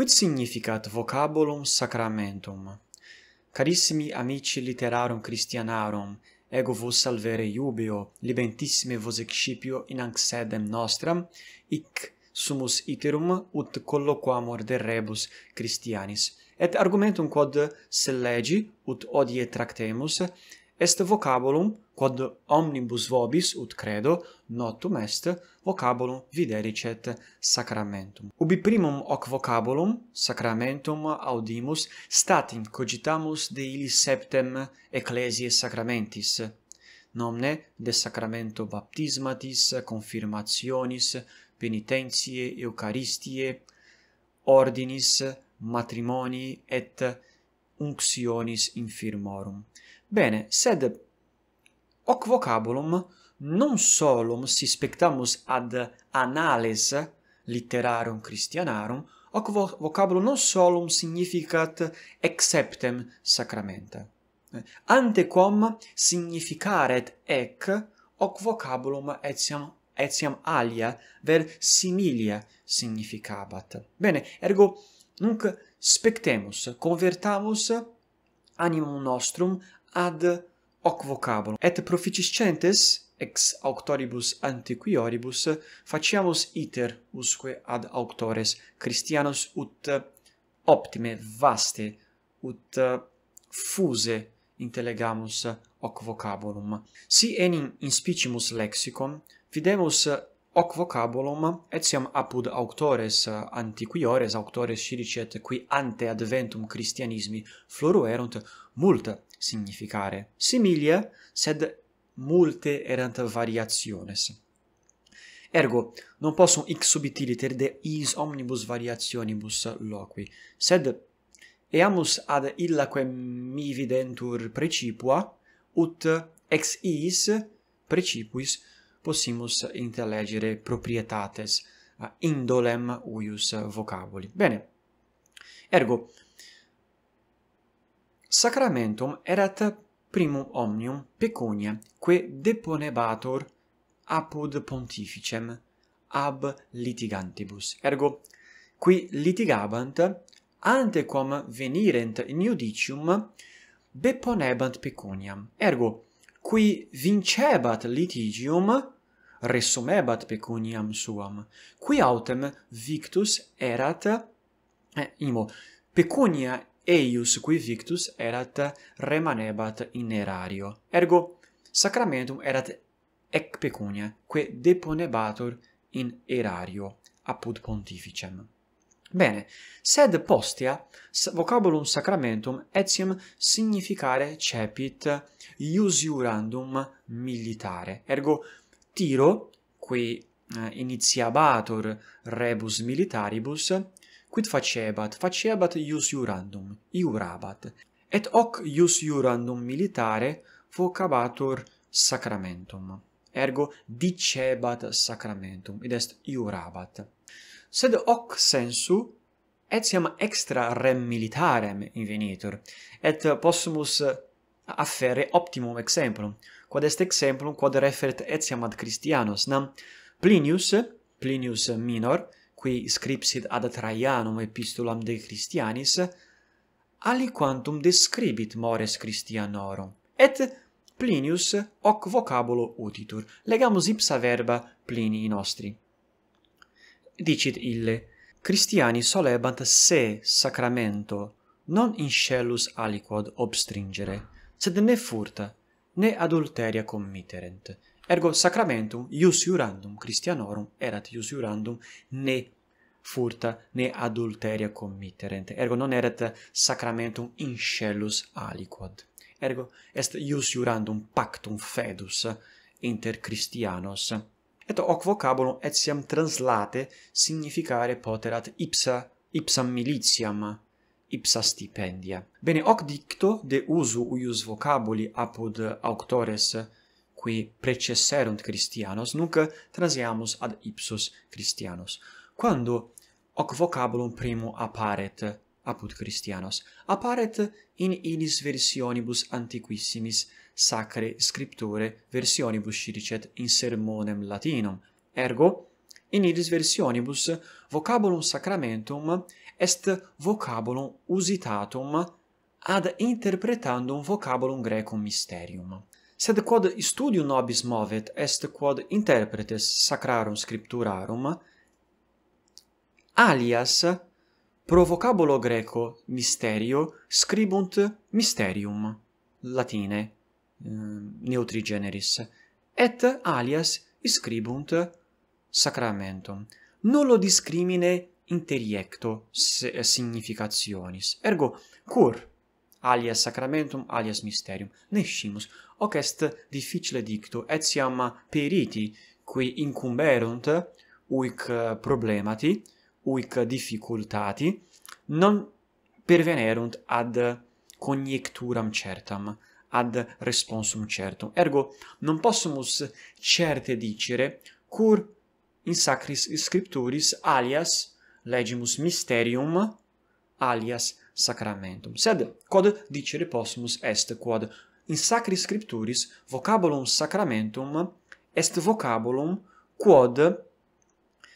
Quid significat vocabulum sacramentum? Carissimi amici literarum christianarum, ego vos salvere iubio, libentissime vos excipio in anxedem nostram, ic sumus iterum ut colloquamur de rebus Christianis. Et argumentum quod se legi, ut odie tractemus, Est vocabulum quod omnibus vobis ut credo notum est vocabulum videricet sacramentum. Ubi primum hoc vocabulum sacramentum audimus statim cogitamus de illi septem ecclesiae sacramentis. Nomne de sacramento baptismatis, confirmationis, penitentiae, eucharistiae ordinis, matrimonii et unctionis infirmorum. Bene, sed hoc vocabulum non solum si spectamus ad anales literarum christianarum, hoc vo vocabulum non solum significat exceptem sacramenta. Ante quam significaret ec hoc vocabulum etiam etiam alia ver similia significabat. Bene, ergo nunc spectemus, convertamus animum nostrum ad hoc vocabulum. Et proficiscentes, ex auctoribus antiquioribus, faciamus iter usque ad auctores Christianos ut optime, vaste, ut fuse intelegamus hoc vocabulum. Si enim inspicimus lexicon, videmus hoc vocabulum etiam apud auctores antiquiores, auctores circet qui ante adventum Christianismi floruerunt, multa significare similia sed multe erant variationes ergo non possum ex subtiliter de is omnibus variationibus loqui sed eamus ad illa quem mi videntur precipua ut ex is precipuis possimus intellegere proprietates indolem uius vocaboli bene ergo sacramentum erat primum omnium pecunia quae deponebatur apud pontificem ab litigantibus ergo qui litigabant antequam venirent in iudicium deponebant pecuniam ergo qui vincebat litigium resumebat pecuniam suam qui autem victus erat eh, imo pecunia eius qui victus erat remanebat in erario. Ergo, sacramentum erat ec pecunia, que deponebatur in erario, apud pontificem. Bene, sed postia, vocabulum sacramentum, etiam significare cepit iusiurandum militare. Ergo, tiro, qui eh, iniziabatur rebus militaribus, Quid facebat? Facebat ius iurandum, iurabat. Et hoc ius iurandum militare vocabatur sacramentum. Ergo dicebat sacramentum, id est iurabat. Sed hoc sensu etiam extra rem militarem invenitur. Et possumus affere optimum exemplum. Quod est exemplum quod referet etiam ad Christianos? Nam Plinius, Plinius Minor, qui scripsit ad Traianum epistulam de Christianis, aliquantum describit mores Christianorum, et Plinius hoc vocabulo utitur. Legamus ipsa verba Plinii nostri. Dicit ille, Christiani solebant se sacramento non in cellus aliquod obstringere, sed ne furta, ne adulteria committerent. Ergo sacramentum ius iurandum Christianorum erat ius iurandum ne furta ne adulteria committerent. Ergo non erat sacramentum in cellus aliquod. Ergo est ius iurandum pactum fedus inter Christianos. Et hoc vocabulum etiam translate significare poterat ipsa ipsam militiam ipsa stipendia. Bene hoc dicto de usu uius vocabuli apud auctores qui precesserunt Christianos, nunc transiamus ad ipsos Christianos. Quando hoc vocabulum primo apparet apud Christianos, apparet in inis versionibus antiquissimis sacre scripture versionibus scidicet in sermonem latinum. Ergo, in iris versionibus vocabulum sacramentum est vocabulum usitatum ad interpretandum vocabulum grecum mysterium sed quod studium nobis movet est quod interpretes sacrarum scripturarum alias pro vocabulo greco mysterio scribunt mysterium latine ehm, neutri generis et alias scribunt sacramentum nullo discrimine interiecto significationis ergo cur alias sacramentum alias mysterium nescimus hoc est difficile dicto etiam periti qui incumberunt uic problemati uic difficultati non pervenerunt ad conjecturam certam ad responsum certum ergo non possumus certe dicere cur in sacris scripturis alias legimus mysterium alias sacramentum. Sed quod dicere possumus est quod in sacri scripturis vocabulum sacramentum est vocabulum quod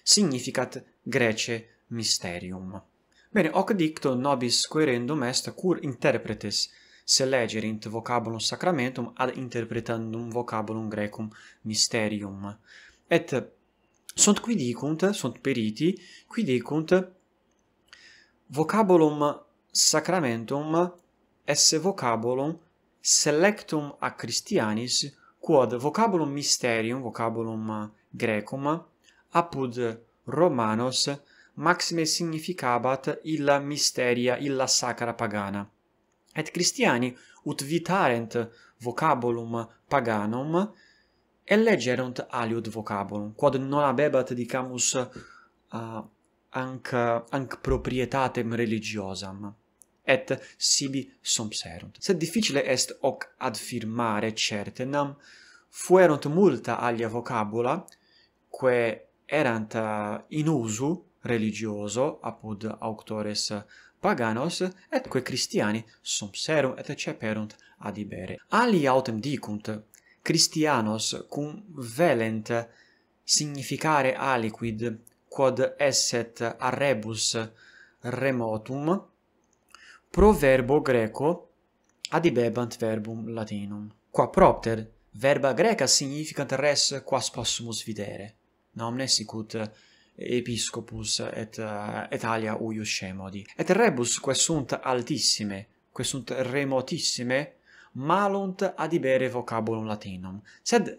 significat grece mysterium. Bene, hoc dicto nobis coerendum est cur interpretes se legerint vocabulum sacramentum ad interpretandum vocabulum grecum mysterium. Et sunt qui dicunt, sunt periti, qui dicunt vocabulum sacramentum esse vocabulum selectum a Christianis quod vocabulum mysterium vocabulum eh, grecum apud Romanos maxime significabat illa mysteria illa sacra pagana et Christiani ut vitarent vocabulum paganum elegerunt aliud vocabulum quod non habebat dicamus uh, anc anc proprietatem religiosam et sibi somserunt. Sed difficile est hoc ad firmare certe, nam fuerunt multa alia vocabula, quae erant uh, in usu religioso apud auctores paganos, et cristiani Christiani somserum et ceperunt ad ibere. Ali autem dicunt, Christianos cum velent significare aliquid quod esset arrebus remotum, pro verbo greco adibebant verbum latinum. Qua propter, verba greca significant res quas possumus videre. Nomne sicut episcopus et uh, Italia uius scemodi. Et rebus quae sunt altissime, quae sunt remotissime, malunt adibere vocabulum latinum. Sed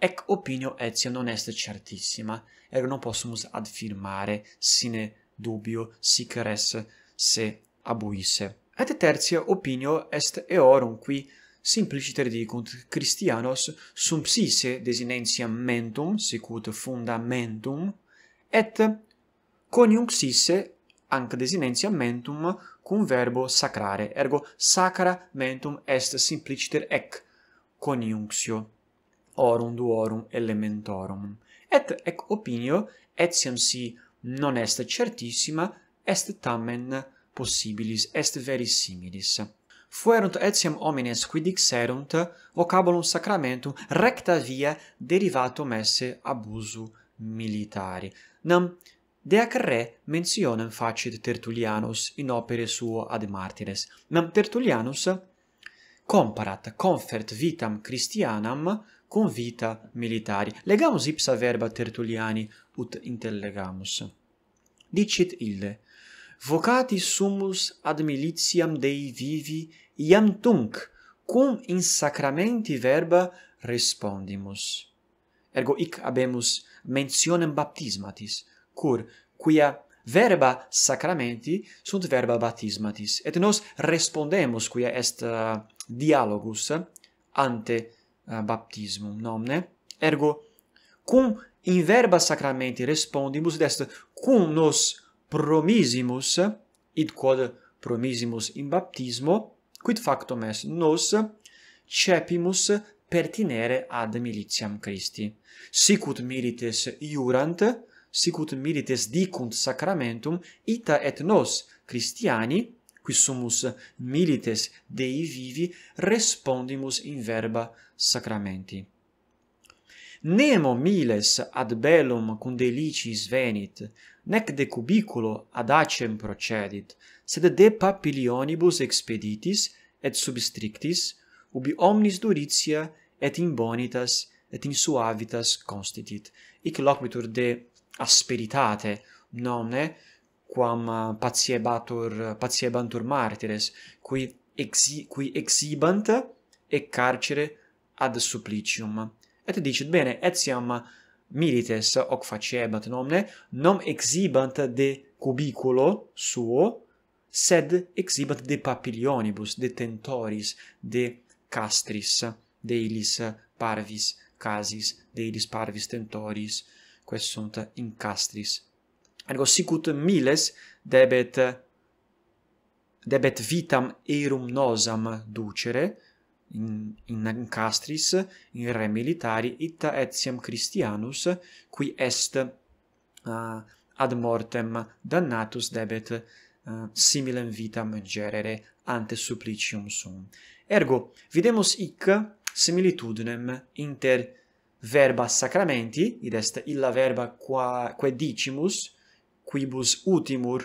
ec opinio etia non est certissima, ergo non possumus adfirmare sine dubio sic res se abuisse. Et tertia opinio est eorum qui simpliciter dicunt Christianos sumpsisse desinenciam desinentiam mentum sicut fundamentum et coniunxisse anc desinentiam mentum cum verbo sacrare ergo sacra mentum est simpliciter ec coniunxio orum duorum elementorum et ec opinio etiam si non est certissima est tamen uh, possibilis est verissimilis. Fuerunt etiam homines quid dixerunt vocabulum sacramentum recta via derivato messe abuso militari. Nam de ac re mentionem facit Tertullianus in opere suo ad martires. Nam Tertullianus comparat confert vitam Christianam cum vita militari. Legamus ipsa verba Tertulliani ut intellegamus. Dicit ille: vocati sumus ad militiam Dei vivi iam tunc cum in sacramenti verba respondimus ergo ic abemus mentionem baptismatis cur quia verba sacramenti sunt verba baptismatis et nos respondemus quia est uh, dialogus ante uh, baptismum nomne ergo cum in verba sacramenti respondimus est cum nos respondimus promisimus id quod promisimus in baptismo quid factum est nos cepimus pertinere ad militiam Christi sic ut milites iurant sic ut milites dicunt sacramentum ita et nos christiani qui sumus milites dei vivi respondimus in verba sacramenti nemo miles ad bellum cum delicis venit nec de cubiculo ad acem procedit, sed de papilionibus expeditis et substrictis, ubi omnis duritia et imbonitas et in suavitas constitit. Ic loquitur de asperitate, nonne, quam uh, patiebatur, patiebantur martires, qui, exi, qui exibant e carcere ad supplicium. Et dicit, bene, etiam, uh, milites hoc facebat nomne, nom exhibant de cubiculo suo, sed exhibant de papillionibus, de tentoris, de castris, de ilis parvis casis, de ilis parvis tentoris, quae sunt in castris. Ergo sicut miles debet debet vitam erum nosam ducere, in, in castris in re militari it etiam christianus qui est uh, ad mortem dannatus debet uh, similem vitam gerere ante supplicium sum ergo videmus ic similitudinem inter verba sacramenti id est illa verba qua quae dicimus quibus utimur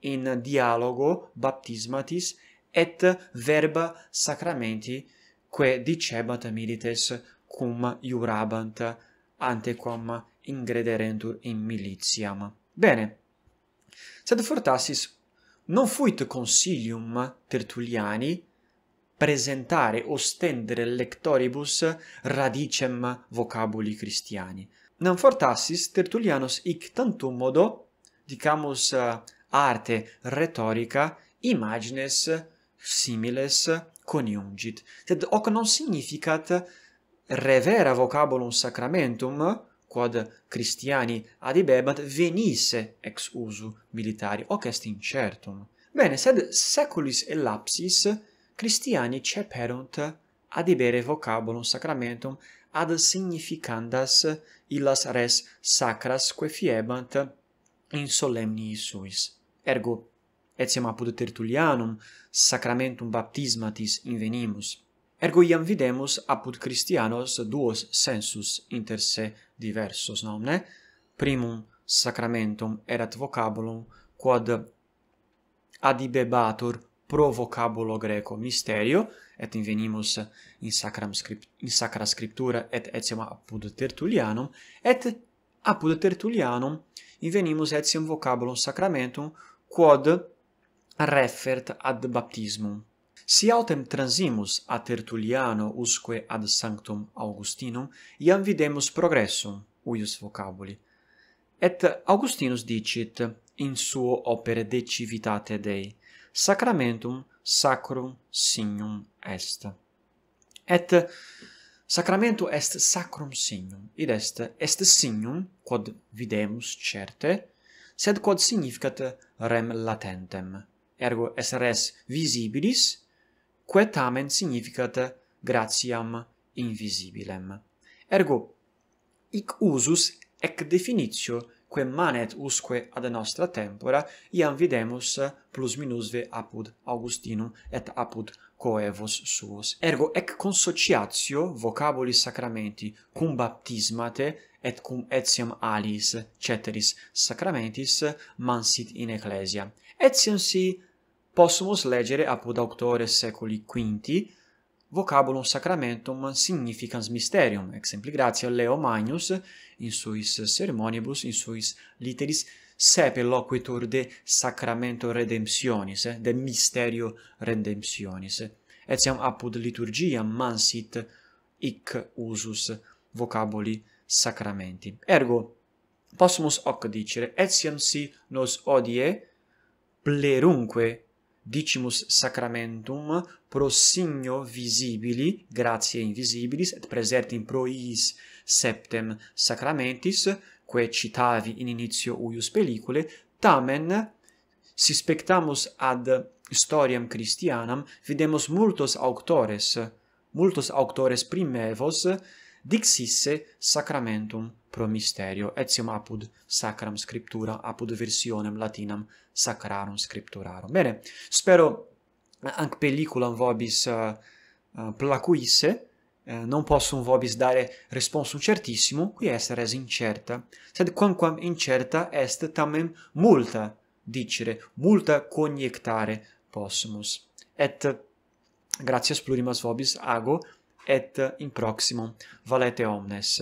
in dialogo baptismatis et verba sacramenti quae dicebat milites cum iurabant antequam ingrederentur in militiam. Bene. Sed fortassis non fuit consilium Tertulliani presentare ostendere lectoribus radicem vocabuli Christiani. Non fortassis Tertullianus hic tantum modo dicamus arte retorica imagines similes coniungit. Sed hoc non significat revera vocabulum sacramentum, quod Christiani adibebat venisse ex usu militari. Hoc est incertum. Bene, sed seculis elapsis, Christiani ceperunt adibere vocabulum sacramentum ad significandas illas res sacras que fiebant in solemniis suis. Ergo etiam apud Tertullianum sacramentum baptismatis invenimus. Ergo iam videmus apud Christianos duos sensus inter se diversos ne? Primum sacramentum erat vocabulum quod adibebatur pro vocabulo greco misterio, et invenimus in, script, in sacra scriptura et etiam apud Tertullianum, et apud Tertullianum invenimus etiam vocabulum sacramentum quod refert ad baptismum. Si autem transimus a Tertulliano usque ad Sanctum Augustinum, iam videmus progressum, uius vocabuli. Et Augustinus dicit in suo opere de civitate Dei, sacramentum sacrum signum est. Et sacramentum est sacrum signum, id est, est signum, quod videmus certe, sed quod significat rem latentem ergo est res visibilis, quae tamen significat gratiam invisibilem. Ergo, ic usus ec definitio quae manet usque ad nostra tempora, iam videmus plus minusve apud Augustinum et apud coevos suos. Ergo, ec consociatio vocaboli sacramenti cum baptismate et cum etiam alis ceteris sacramentis mansit in ecclesia. Etiam si possumus legere apud auctore saeculi quinti vocabulum sacramentum significans mysterium, exempli gratia Leo Magnus in suis ceremonibus, in suis literis, sepe loquitur de sacramento redemptionis, eh, de mysterio redemptionis. Etiam apud liturgia mansit ic usus vocaboli sacramenti. Ergo, possumus hoc dicere, etiam si nos odie plerunque dicimus sacramentum pro signo visibili gratiae invisibilis et presertim pro iis septem sacramentis quae citavi in initio uius pellicule tamen si spectamus ad historiam christianam videmus multos auctores multos auctores primevos dixisse sacramentum pro misterio etiam apud sacram scriptura apud versionem latinam sacrarum scripturarum. Bene, spero eh, anc pelliculam vobis uh, placuisse, uh, non possum vobis dare responsum certissimum, qui est res incerta, sed quamquam incerta est tamen multa dicere, multa coniectare possumus. Et gratias plurimas vobis ago, et in proximum valete omnes.